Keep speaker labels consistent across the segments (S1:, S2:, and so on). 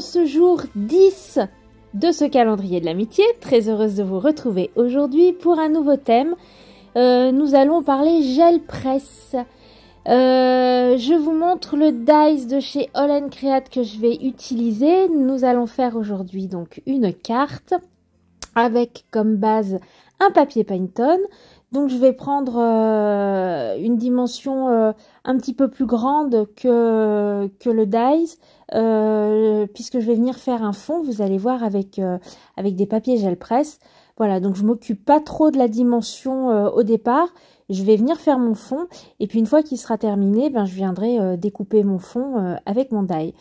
S1: ce jour 10 de ce calendrier de l'amitié. Très heureuse de vous retrouver aujourd'hui pour un nouveau thème. Euh, nous allons parler gel presse. Euh, je vous montre le dice de chez and Create que je vais utiliser. Nous allons faire aujourd'hui donc une carte avec comme base un papier Painton. Donc je vais prendre euh, une dimension euh, un petit peu plus grande que, que le dies, euh, puisque je vais venir faire un fond, vous allez voir, avec, avec des papiers gel presse. Voilà, donc je m'occupe pas trop de la dimension au départ. Je vais venir faire mon fond, et puis une fois qu'il sera terminé, ben, je viendrai découper mon fond avec mon die.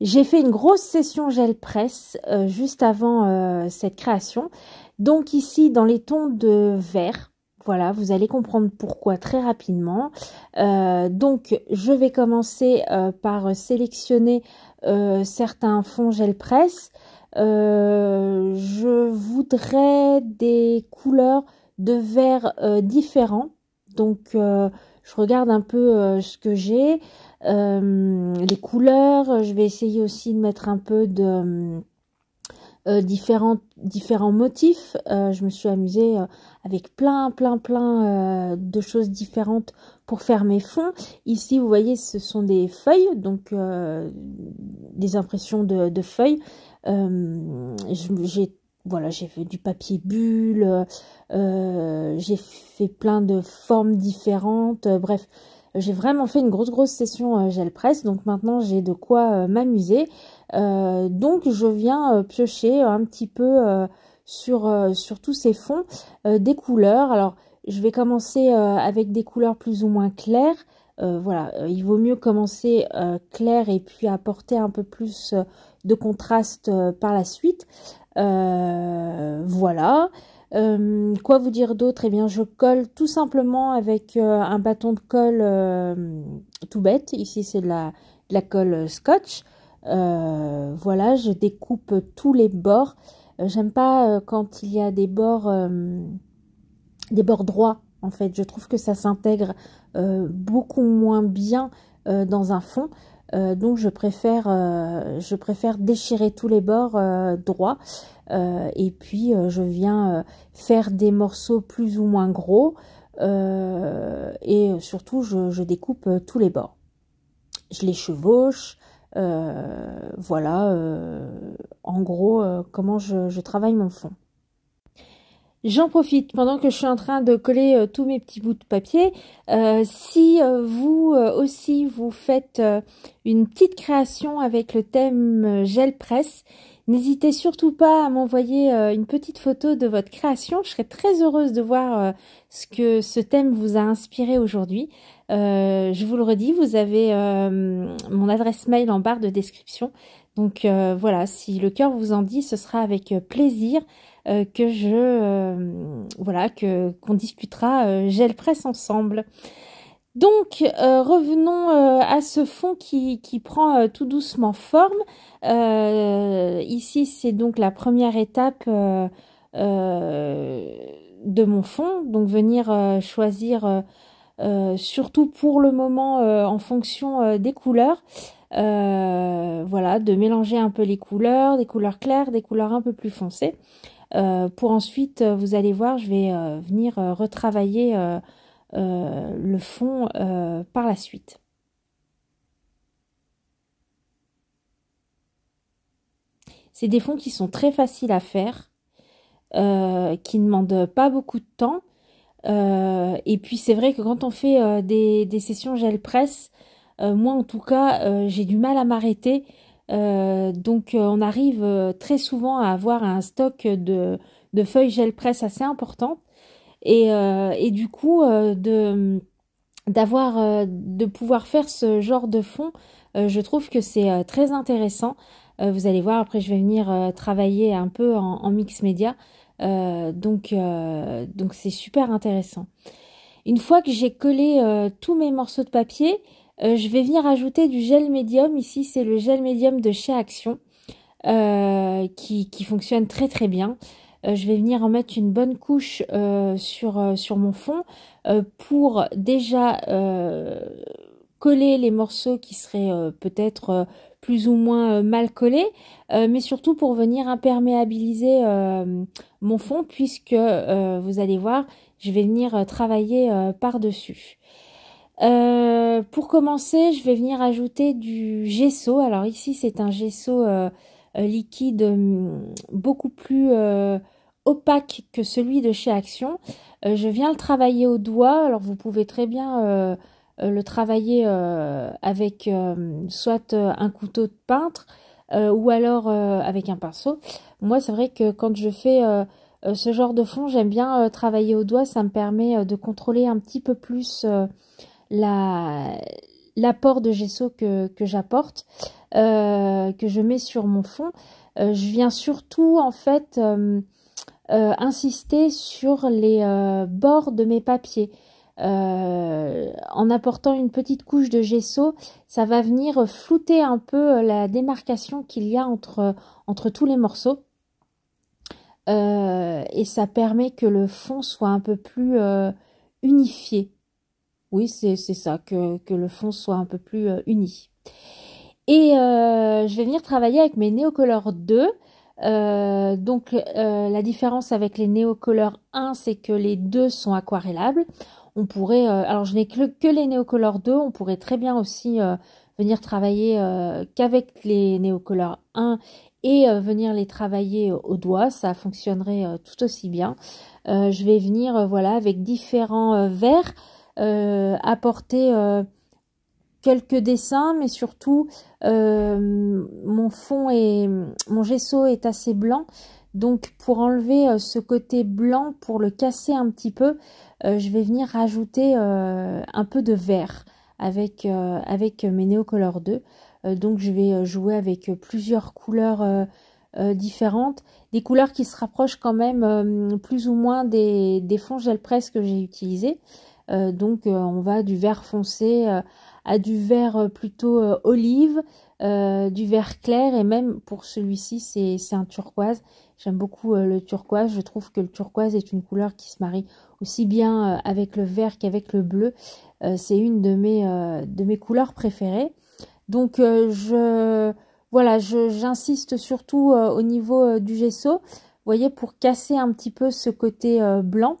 S1: J'ai fait une grosse session gel presse juste avant cette création. Donc ici, dans les tons de vert, voilà, vous allez comprendre pourquoi très rapidement. Euh, donc, je vais commencer euh, par sélectionner euh, certains fonds gel presse. je voudrais des couleurs de verre différents. Donc, je regarde un peu ce que j'ai, les couleurs. Je vais essayer aussi de mettre un peu de hum, euh, différents, différents motifs. Euh, je me suis amusée euh, avec plein, plein, plein de choses différentes pour faire mes fonds. Ici, vous voyez, ce sont des feuilles, donc des impressions de, de feuilles. j'ai voilà, j'ai fait du papier bulle, j'ai fait plein de formes différentes, bref, j'ai vraiment fait une grosse grosse session euh, gel presse, donc maintenant j'ai de quoi euh, m'amuser. Euh, donc je viens piocher un petit peu sur, sur tous ces fonds des couleurs. Alors je vais commencer avec des couleurs plus ou moins claires. voilà, il vaut mieux commencer clair et puis apporter un peu plus de contraste par la suite. voilà. Euh, quoi vous dire d'autre Eh bien, je colle tout simplement avec euh, un bâton de colle euh, tout bête. Ici, c'est de la, la, colle scotch. voilà, je découpe tous les bords. J'aime pas quand il y a des bords, des bords droits. En fait, je trouve que ça s'intègre beaucoup moins bien dans un fond. Euh, donc je préfère, euh, je préfère déchirer tous les bords euh, droits et puis je viens faire des morceaux plus ou moins gros et surtout je, découpe tous les bords. Je les chevauche, voilà en gros comment je travaille mon fond. J'en profite pendant que je suis en train de coller euh, tous mes petits bouts de papier. Euh, si euh, vous aussi vous faites une petite création avec le thème gel presse, n'hésitez surtout pas à m'envoyer une petite photo de votre création. Je serais très heureuse de voir ce que ce thème vous a inspiré aujourd'hui. je vous le redis, vous avez mon adresse mail en barre de description. Donc voilà, si le cœur vous en dit, ce sera avec plaisir euh, que je euh, voilà que qu'on discutera euh, gel presse ensemble. Donc revenons à ce fond qui, qui prend tout doucement forme. ici c'est donc la première étape de mon fond, donc venir choisir surtout pour le moment en fonction des couleurs. voilà, de mélanger un peu les couleurs, des couleurs claires, des couleurs un peu plus foncées. Euh, pour ensuite, euh, vous allez voir, je vais euh, venir retravailler le fond par la suite. C'est des fonds qui sont très faciles à faire, qui ne demandent pas beaucoup de temps. et puis c'est vrai que quand on fait des, des, sessions gel presse, moi en tout cas, j'ai du mal à m'arrêter euh, donc euh, on arrive euh, très souvent à avoir un stock de, feuilles gel presse assez important. Et, du coup, de pouvoir faire ce genre de fond, je trouve que c'est très intéressant. vous allez voir, après je vais venir travailler un peu en, mix média. donc c'est super intéressant. Une fois que j'ai collé tous mes morceaux de papier, euh, je vais venir ajouter du gel médium. Ici, c'est le gel médium de chez Action euh, qui, qui, fonctionne très très bien. Euh, je vais venir en mettre une bonne couche sur, sur, mon fond pour déjà coller les morceaux qui seraient peut-être plus ou moins mal collés, mais surtout pour venir imperméabiliser mon fond puisque vous allez voir, je vais venir travailler par-dessus. Euh, pour commencer, je vais venir ajouter du gesso. Alors ici, c'est un gesso euh, euh, liquide beaucoup plus opaque que celui de chez Action. je viens le travailler au doigt. Alors vous pouvez très bien le travailler avec soit un couteau de peintre ou alors avec un pinceau. Moi, c'est vrai que quand je fais ce genre de fond, j'aime bien travailler au doigt. Ça me permet de contrôler un petit peu plus l'apport de gesso que, que j'apporte, euh, que je mets sur mon fond. Euh, je viens surtout en fait euh, insister sur les bords de mes papiers. en apportant une petite couche de gesso, ça va venir flouter un peu la démarcation qu'il y a entre, entre tous les morceaux. et ça permet que le fond soit un peu plus unifié oui, c'est ça, que, le fond soit un peu plus euh, uni. Et euh, je vais venir travailler avec mes néocolores 2. Euh, donc la différence avec les néocolores 1, c'est que les deux sont aquarellables. On pourrait, alors je n'ai que, que, les néocolores 2, on pourrait très bien aussi venir travailler qu'avec les néocolores 1 et venir les travailler au doigt, ça fonctionnerait tout aussi bien. je vais venir voilà avec différents verts. Euh, apporter euh, quelques dessins, mais surtout euh, mon fond et mon gesso est assez blanc. Donc pour enlever ce côté blanc, pour le casser un petit peu, je vais venir rajouter un peu de vert avec, avec mes Neocolor 2. donc je vais jouer avec plusieurs couleurs différentes, des couleurs qui se rapprochent quand même plus ou moins des, des fonds gel presse que j'ai utilisés. Euh, donc euh, on va du vert foncé euh, à du vert plutôt olive, du vert clair et même pour celui-ci c'est un turquoise. J'aime beaucoup le turquoise, je trouve que le turquoise est une couleur qui se marie aussi bien avec le vert qu'avec le bleu. c'est une de mes, de mes couleurs préférées. Donc je voilà, j'insiste surtout au niveau du gesso, vous voyez, pour casser un petit peu ce côté blanc.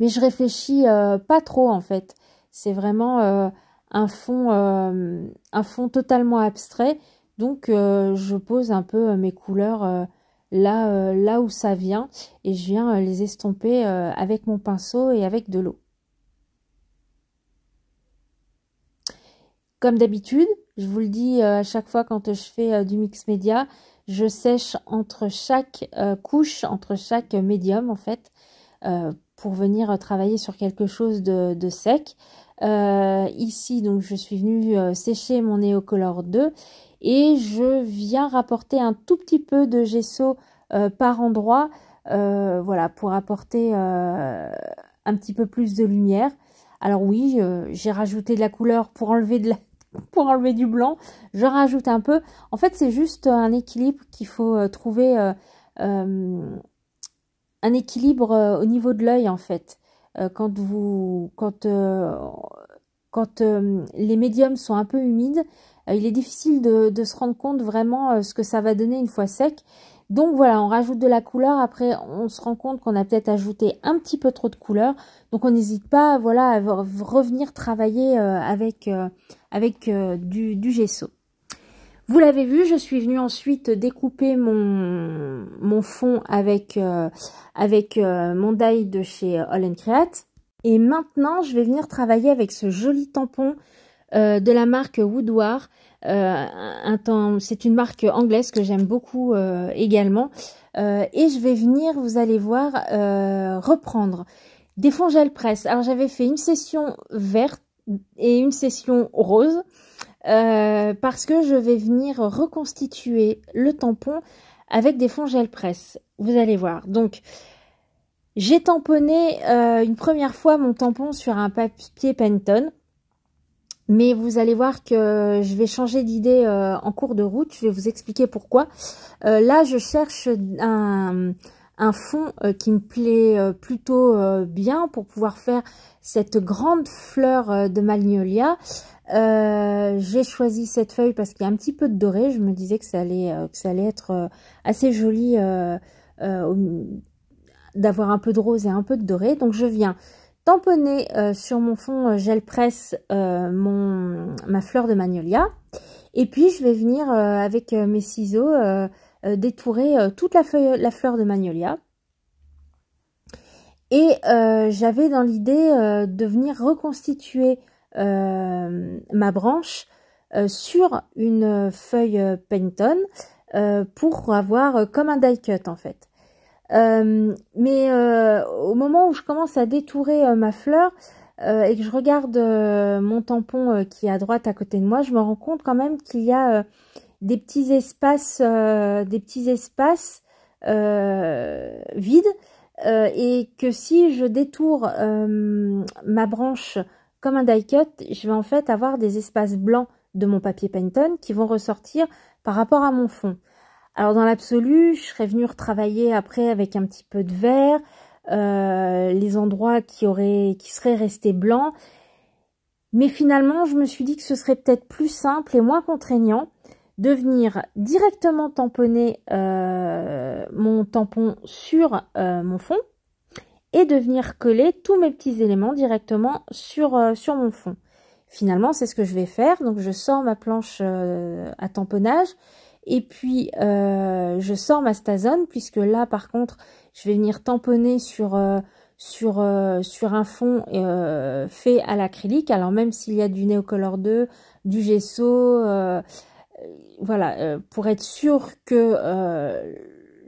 S1: Mais je réfléchis euh, pas trop en fait. C'est vraiment euh, un fond, euh, un fond totalement abstrait. Donc je pose un peu mes couleurs là, là où ça vient et je viens les estomper avec mon pinceau et avec de l'eau. Comme d'habitude, je vous le dis à chaque fois quand je fais du mix média, je sèche entre chaque couche, entre chaque médium en fait. Euh, pour venir euh, travailler sur quelque chose de, sec. Euh, ici, donc, je suis venue sécher mon color 2 et je viens rapporter un tout petit peu de gesso par endroit, voilà, pour apporter un petit peu plus de lumière. Alors oui, j'ai rajouté de la couleur pour enlever de pour enlever du blanc, je rajoute un peu. En fait, c'est juste un équilibre qu'il faut trouver euh, un équilibre euh, au niveau de l'œil en fait. Euh, quand vous, quand, euh, quand les médiums sont un peu humides, il est difficile de, de, se rendre compte vraiment ce que ça va donner une fois sec. Donc voilà, on rajoute de la couleur. Après, on se rend compte qu'on a peut-être ajouté un petit peu trop de couleur. Donc on n'hésite pas, voilà, à revenir travailler avec avec du, du gesso. Vous l'avez vu, je suis venue ensuite découper mon, fond avec, euh, avec euh, mon die de chez euh, All Create. Et maintenant, je vais venir travailler avec ce joli tampon de la marque Woodward. C'est une marque anglaise que j'aime beaucoup également. et je vais venir, vous allez voir, reprendre des fonds gel presse. Alors, j'avais fait une session verte et une session rose. Euh, parce que je vais venir reconstituer le tampon avec des fonds gel presse. Vous allez voir. Donc, j'ai tamponné euh, une première fois mon tampon sur un papier Penton. Mais vous allez voir que je vais changer d'idée euh, en cours de route. Je vais vous expliquer pourquoi. là, je cherche un fond qui me plaît plutôt bien pour pouvoir faire cette grande fleur de Magnolia. Euh, j'ai choisi cette feuille parce qu'il y a un petit peu de doré. Je me disais que ça allait, euh, ça allait être euh, assez joli d'avoir un peu de rose et un peu de doré. Donc je viens tamponner sur mon fond gel presse mon, ma fleur de magnolia. Et puis je vais venir avec mes ciseaux détourer toute la, la fleur de magnolia. Et j'avais dans l'idée de venir reconstituer euh, ma branche euh, sur une feuille Painton euh, pour avoir comme un die cut en fait. mais au moment où je commence à détourer ma fleur, et que je regarde mon tampon qui est à droite à côté de moi, je me rends compte quand même qu'il y a des petits espaces, des petits espaces vides, et que si je détourne ma branche comme un die cut, je vais en fait avoir des espaces blancs de mon papier penton qui vont ressortir par rapport à mon fond. Alors dans l'absolu, je serais venue retravailler après avec un petit peu de vert, euh, les endroits qui, auraient, qui seraient restés blancs. Mais finalement, je me suis dit que ce serait peut-être plus simple et moins contraignant de venir directement tamponner euh, mon tampon sur euh, mon fond et de venir coller tous mes petits éléments directement sur, euh, sur mon fond. Finalement, c'est ce que je vais faire. Donc, je sors ma planche euh, à tamponnage et puis euh, je sors ma stazone. puisque là, par contre, je vais venir tamponner sur, sur, sur un fond fait à l'acrylique. Alors, même s'il y a du Neocolor 2, du gesso, voilà, pour être sûr que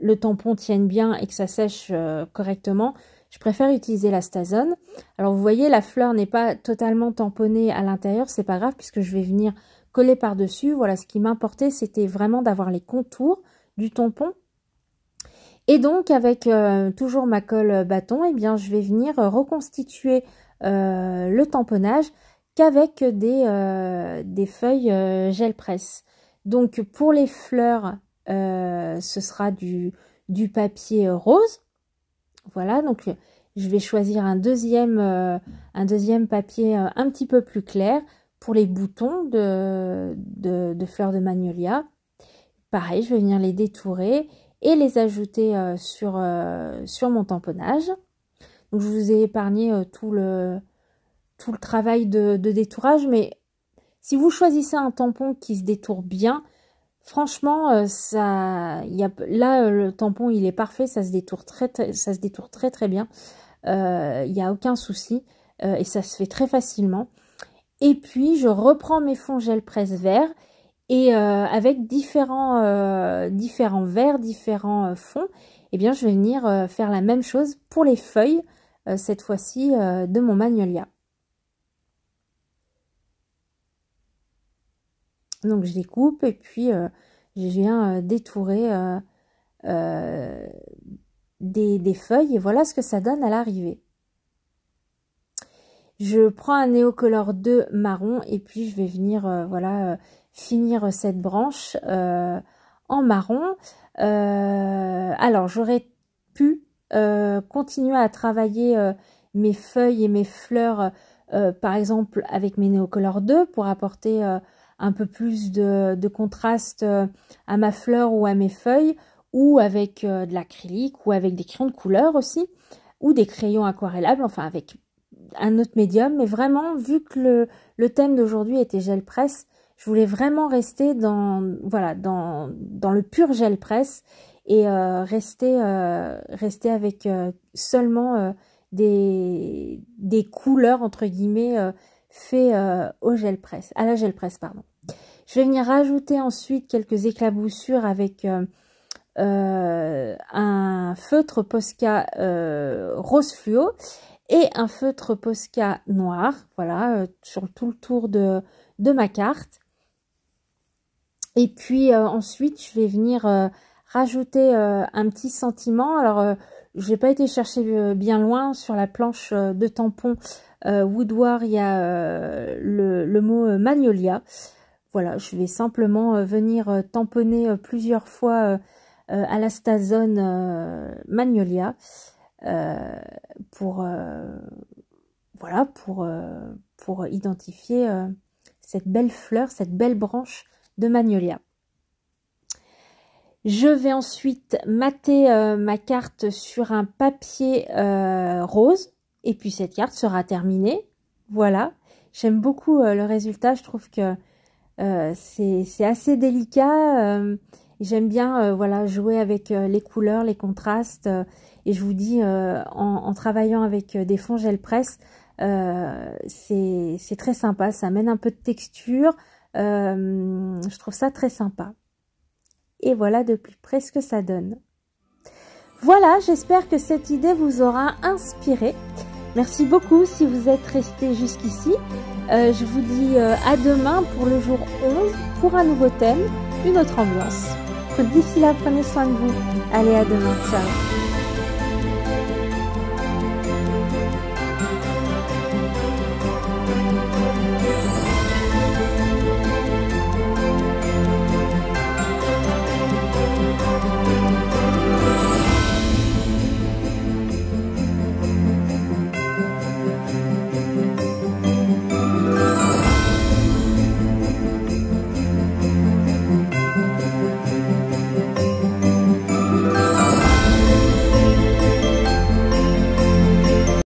S1: le tampon tienne bien et que ça sèche correctement, je préfère utiliser la stazone Alors vous voyez, la fleur n'est pas totalement tamponnée à l'intérieur, c'est pas grave puisque je vais venir coller par-dessus. Voilà, ce qui m'importait, c'était vraiment d'avoir les contours du tampon. Et donc avec euh, toujours ma colle bâton, et eh bien je vais venir reconstituer euh, le tamponnage qu'avec des, euh, feuilles gel presse. Donc pour les fleurs, ce sera du, du papier rose. Voilà, donc je vais choisir un deuxième, euh, papier euh, un petit peu plus clair pour les boutons de, fleurs de magnolia. Pareil, je vais venir les détourer et les ajouter euh, sur, mon tamponnage. Donc je vous ai épargné tout, le, travail de, de détourage, mais si vous choisissez un tampon qui se détourne bien, Franchement, euh, ça, y a, là, euh, le tampon, il est parfait, ça se détourne très, très, ça se détourne très, très bien. Euh, il n'y a aucun souci et ça se fait très facilement. Et puis, je reprends mes fonds gel presse vert et avec différents, différents verres, différents fonds, eh bien, je vais venir faire la même chose pour les feuilles, cette fois-ci, de mon magnolia. Donc je les coupe et puis euh, je viens euh, détourer euh, des, des, feuilles et voilà ce que ça donne à l'arrivée. Je prends un néocolore 2 marron et puis je vais venir voilà finir cette branche en marron. alors j'aurais pu continuer à travailler mes feuilles et mes fleurs par exemple avec mes néocolores 2 pour apporter un peu plus de, contraste euh, à ma fleur ou à mes feuilles, ou avec euh, de l'acrylique, ou avec des crayons de couleur aussi, ou des crayons aquarellables, enfin avec un autre médium. Mais vraiment, vu que le, thème d'aujourd'hui était gel presse, je voulais vraiment rester dans, voilà, dans, dans le pur gel presse et euh, rester, rester avec seulement des, des couleurs, entre guillemets, faites au gel à la gel presse, pardon. Je vais venir rajouter ensuite quelques éclaboussures avec euh, euh, un feutre Posca euh, rose fluo et un feutre Posca noir, voilà, sur tout le tour de, ma carte. Et puis ensuite, je vais venir rajouter un petit sentiment. Alors, je n'ai pas été chercher bien loin sur la planche de tampon Woodward, il y a le, mot Magnolia. Voilà, je vais simplement euh, venir euh, tamponner euh, plusieurs fois à la stazone magnolia pour voilà pour pour identifier cette belle fleur, cette belle branche de magnolia. Je vais ensuite mater ma carte sur un papier rose. Et puis cette carte sera terminée. Voilà. J'aime beaucoup le résultat. Je trouve que euh, c'est assez délicat. Euh, j'aime bien euh, voilà jouer avec les couleurs, les contrastes. et je vous dis, en, travaillant avec des fonds gel presse, c'est très sympa. Ça mène un peu de texture. je trouve ça très sympa. Et voilà de plus près ce que ça donne. Voilà, j'espère que cette idée vous aura inspiré. Merci beaucoup si vous êtes resté jusqu'ici. Euh, je vous dis euh, à demain pour le jour 11 pour un nouveau thème, une autre ambiance. D'ici là, prenez soin de vous. Allez, à demain. Ciao.